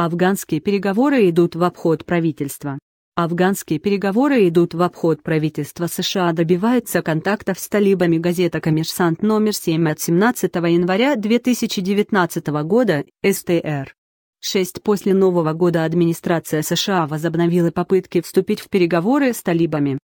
Афганские переговоры идут в обход правительства. Афганские переговоры идут в обход правительства США добивается контактов с талибами газета «Коммерсант» номер 7 от 17 января 2019 года, СТР. 6. После Нового года администрация США возобновила попытки вступить в переговоры с талибами.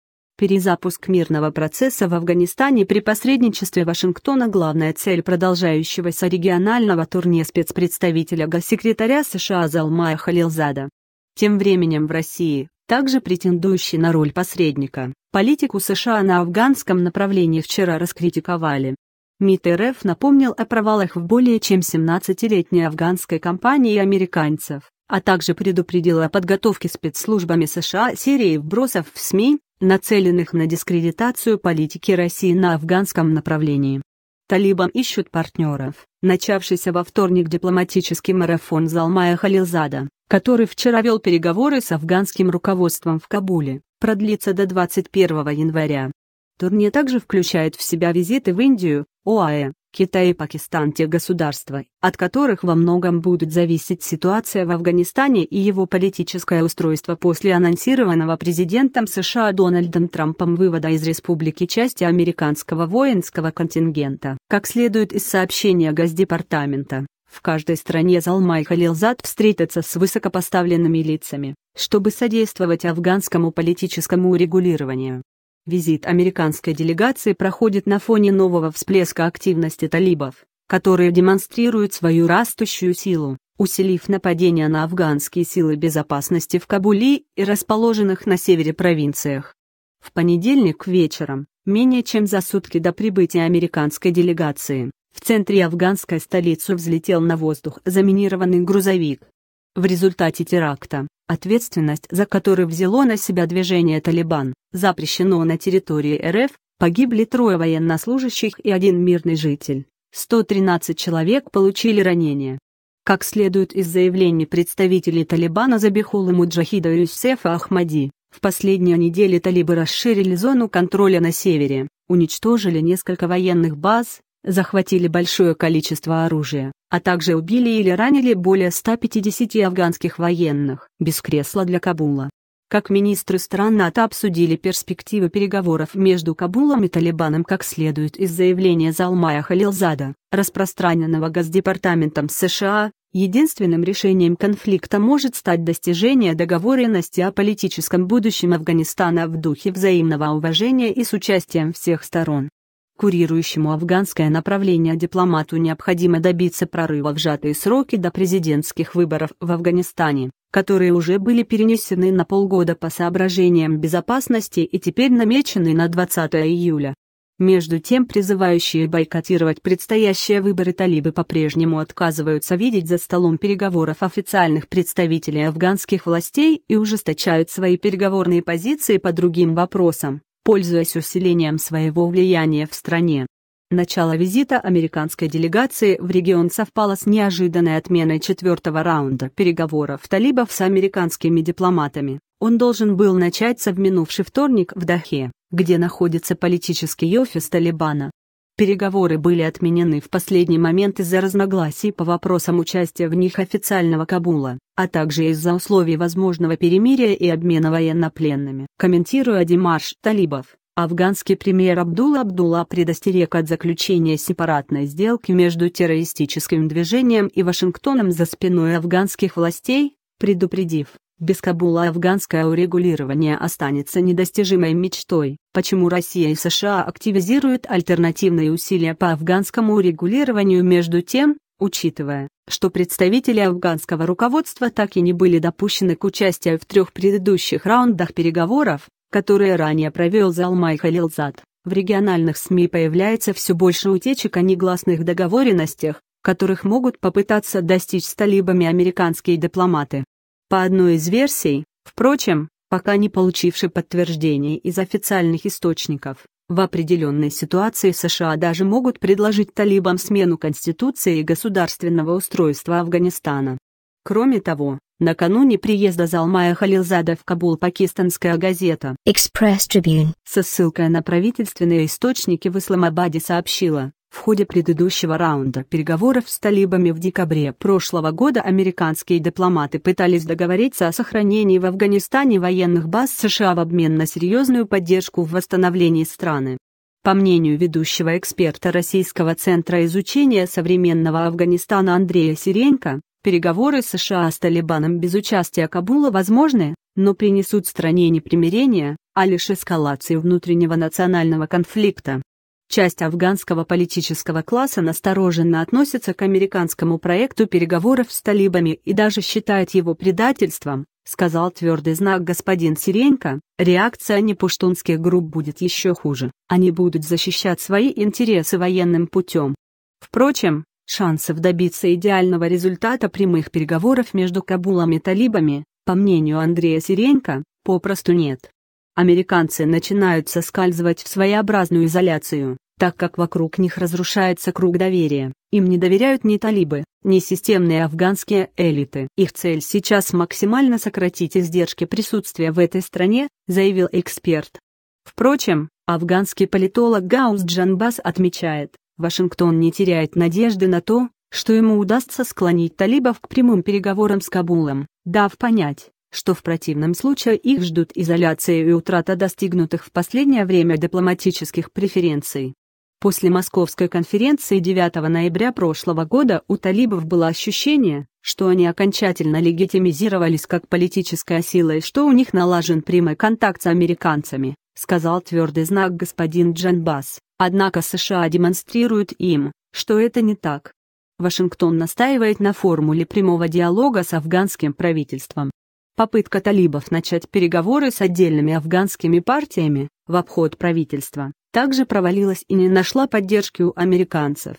Перезапуск мирного процесса в Афганистане при посредничестве Вашингтона – главная цель продолжающегося регионального турне спецпредставителя госсекретаря США Залмая Халилзада. Тем временем в России, также претендующий на роль посредника, политику США на афганском направлении вчера раскритиковали. МИД РФ напомнил о провалах в более чем 17-летней афганской кампании американцев, а также предупредил о подготовке спецслужбами США серии вбросов в СМИ, нацеленных на дискредитацию политики России на афганском направлении. Талибам ищут партнеров. Начавшийся во вторник дипломатический марафон Залмая Халилзада, который вчера вел переговоры с афганским руководством в Кабуле, продлится до 21 января. Турне также включает в себя визиты в Индию, ОАЭ, Китай и Пакистан – те государства, от которых во многом будет зависеть ситуация в Афганистане и его политическое устройство после анонсированного президентом США Дональдом Трампом вывода из республики части американского воинского контингента. Как следует из сообщения Госдепартамента, в каждой стране Залмай Халилзад встретится с высокопоставленными лицами, чтобы содействовать афганскому политическому урегулированию. Визит американской делегации проходит на фоне нового всплеска активности талибов, которые демонстрируют свою растущую силу, усилив нападения на афганские силы безопасности в Кабуле и расположенных на севере провинциях. В понедельник вечером, менее чем за сутки до прибытия американской делегации, в центре афганской столицы взлетел на воздух заминированный грузовик, в результате теракта, ответственность за который взяло на себя движение «Талибан», запрещено на территории РФ, погибли трое военнослужащих и один мирный житель. 113 человек получили ранения. Как следует из заявлений представителей Талибана Забихула Муджахида и Юсефа Ахмади, в последние недели талибы расширили зону контроля на севере, уничтожили несколько военных баз, захватили большое количество оружия, а также убили или ранили более 150 афганских военных, без кресла для Кабула. Как министры стран НАТО обсудили перспективы переговоров между Кабулом и Талибаном как следует из заявления Залмая Халилзада, распространенного Госдепартаментом США, единственным решением конфликта может стать достижение договоренности о политическом будущем Афганистана в духе взаимного уважения и с участием всех сторон курирующему афганское направление дипломату необходимо добиться прорыва в сжатые сроки до президентских выборов в Афганистане, которые уже были перенесены на полгода по соображениям безопасности и теперь намечены на 20 июля. Между тем призывающие бойкотировать предстоящие выборы талибы по-прежнему отказываются видеть за столом переговоров официальных представителей афганских властей и ужесточают свои переговорные позиции по другим вопросам пользуясь усилением своего влияния в стране. Начало визита американской делегации в регион совпало с неожиданной отменой четвертого раунда переговоров талибов с американскими дипломатами. Он должен был начаться в минувший вторник в Дахе, где находится политический офис Талибана. Переговоры были отменены в последний момент из-за разногласий по вопросам участия в них официального Кабула, а также из-за условий возможного перемирия и обмена военнопленными. Комментируя Димаш Талибов, афганский премьер Абдул Абдулла предостерег от заключения сепаратной сделки между террористическим движением и Вашингтоном за спиной афганских властей, предупредив, без Кабула афганское урегулирование останется недостижимой мечтой. Почему Россия и США активизируют альтернативные усилия по афганскому урегулированию между тем, учитывая, что представители афганского руководства так и не были допущены к участию в трех предыдущих раундах переговоров, которые ранее провел Залмай Халилзад, в региональных СМИ появляется все больше утечек о негласных договоренностях, которых могут попытаться достичь с талибами американские дипломаты. По одной из версий, впрочем, пока не получившей подтверждений из официальных источников, в определенной ситуации США даже могут предложить талибам смену Конституции и государственного устройства Афганистана. Кроме того, накануне приезда Залмая Халилзада в Кабул пакистанская газета Express Tribune со ссылкой на правительственные источники в Исламабаде сообщила, в ходе предыдущего раунда переговоров с талибами в декабре прошлого года американские дипломаты пытались договориться о сохранении в Афганистане военных баз США в обмен на серьезную поддержку в восстановлении страны. По мнению ведущего эксперта Российского центра изучения современного Афганистана Андрея Сиренко, переговоры США с Талибаном без участия Кабула возможны, но принесут стране не примирение, а лишь эскалацию внутреннего национального конфликта. Часть афганского политического класса настороженно относится к американскому проекту переговоров с талибами и даже считает его предательством, сказал твердый знак господин Сиренко, реакция непуштунских групп будет еще хуже, они будут защищать свои интересы военным путем. Впрочем, шансов добиться идеального результата прямых переговоров между Кабулом и талибами, по мнению Андрея Сиренко, попросту нет американцы начинают соскальзывать в своеобразную изоляцию, так как вокруг них разрушается круг доверия. Им не доверяют ни талибы, ни системные афганские элиты. Их цель сейчас максимально сократить издержки присутствия в этой стране, заявил эксперт. Впрочем, афганский политолог Гаус Джанбас отмечает, Вашингтон не теряет надежды на то, что ему удастся склонить талибов к прямым переговорам с Кабулом, дав понять, что в противном случае их ждут изоляция и утрата достигнутых в последнее время дипломатических преференций. После Московской конференции 9 ноября прошлого года у талибов было ощущение, что они окончательно легитимизировались как политическая сила и что у них налажен прямой контакт с американцами, сказал твердый знак господин Джанбас. Однако США демонстрируют им, что это не так. Вашингтон настаивает на формуле прямого диалога с афганским правительством попытка талибов начать переговоры с отдельными афганскими партиями в обход правительства также провалилась и не нашла поддержки у американцев.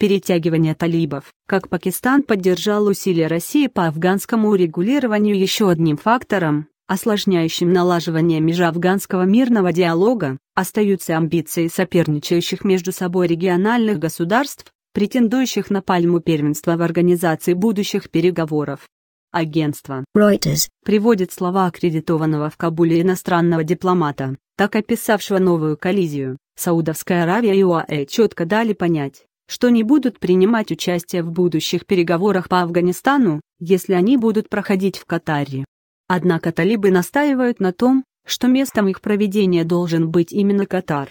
Перетягивание талибов, как Пакистан поддержал усилия России по афганскому урегулированию еще одним фактором, осложняющим налаживание межафганского мирного диалога, остаются амбиции соперничающих между собой региональных государств, претендующих на пальму первенства в организации будущих переговоров. Агентство Reuters приводит слова аккредитованного в Кабуле иностранного дипломата, так описавшего новую коллизию. Саудовская Аравия и ОАЭ четко дали понять, что не будут принимать участие в будущих переговорах по Афганистану, если они будут проходить в Катаре. Однако талибы настаивают на том, что местом их проведения должен быть именно Катар.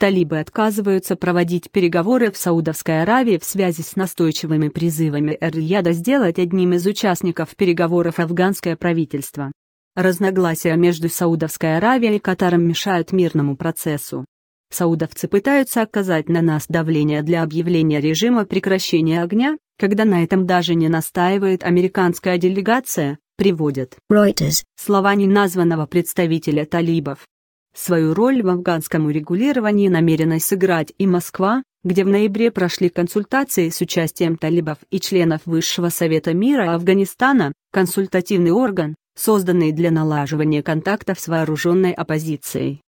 Талибы отказываются проводить переговоры в Саудовской Аравии в связи с настойчивыми призывами Эр-Рияда сделать одним из участников переговоров афганское правительство. Разногласия между Саудовской Аравией и Катаром мешают мирному процессу. Саудовцы пытаются оказать на нас давление для объявления режима прекращения огня, когда на этом даже не настаивает американская делегация, приводят Reuters. слова неназванного представителя талибов. Свою роль в афганском урегулировании намерена сыграть и Москва, где в ноябре прошли консультации с участием талибов и членов Высшего Совета мира Афганистана, консультативный орган, созданный для налаживания контактов с вооруженной оппозицией.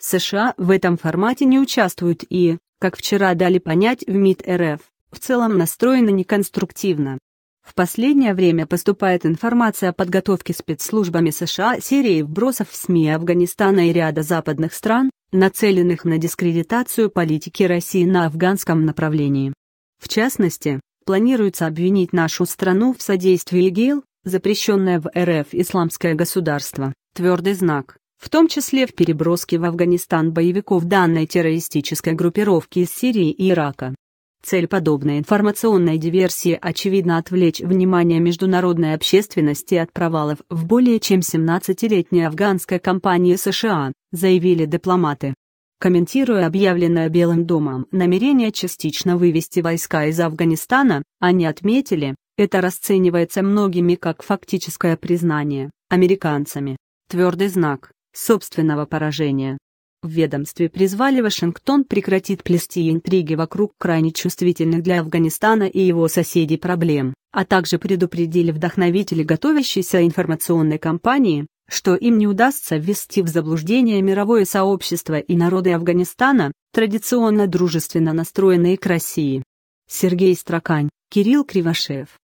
США в этом формате не участвуют и, как вчера дали понять в МИД РФ, в целом настроены неконструктивно. В последнее время поступает информация о подготовке спецслужбами США серии вбросов в СМИ Афганистана и ряда западных стран, нацеленных на дискредитацию политики России на афганском направлении. В частности, планируется обвинить нашу страну в содействии ИГИЛ, запрещенное в РФ исламское государство, твердый знак, в том числе в переброске в Афганистан боевиков данной террористической группировки из Сирии и Ирака. Цель подобной информационной диверсии очевидно отвлечь внимание международной общественности от провалов в более чем 17-летней афганской кампании США, заявили дипломаты. Комментируя объявленное Белым домом намерение частично вывести войска из Афганистана, они отметили, это расценивается многими как фактическое признание, американцами, твердый знак собственного поражения. В ведомстве призвали Вашингтон прекратить плести интриги вокруг крайне чувствительных для Афганистана и его соседей проблем, а также предупредили вдохновители готовящейся информационной кампании, что им не удастся ввести в заблуждение мировое сообщество и народы Афганистана, традиционно дружественно настроенные к России. Сергей Строкань, Кирилл Кривошеев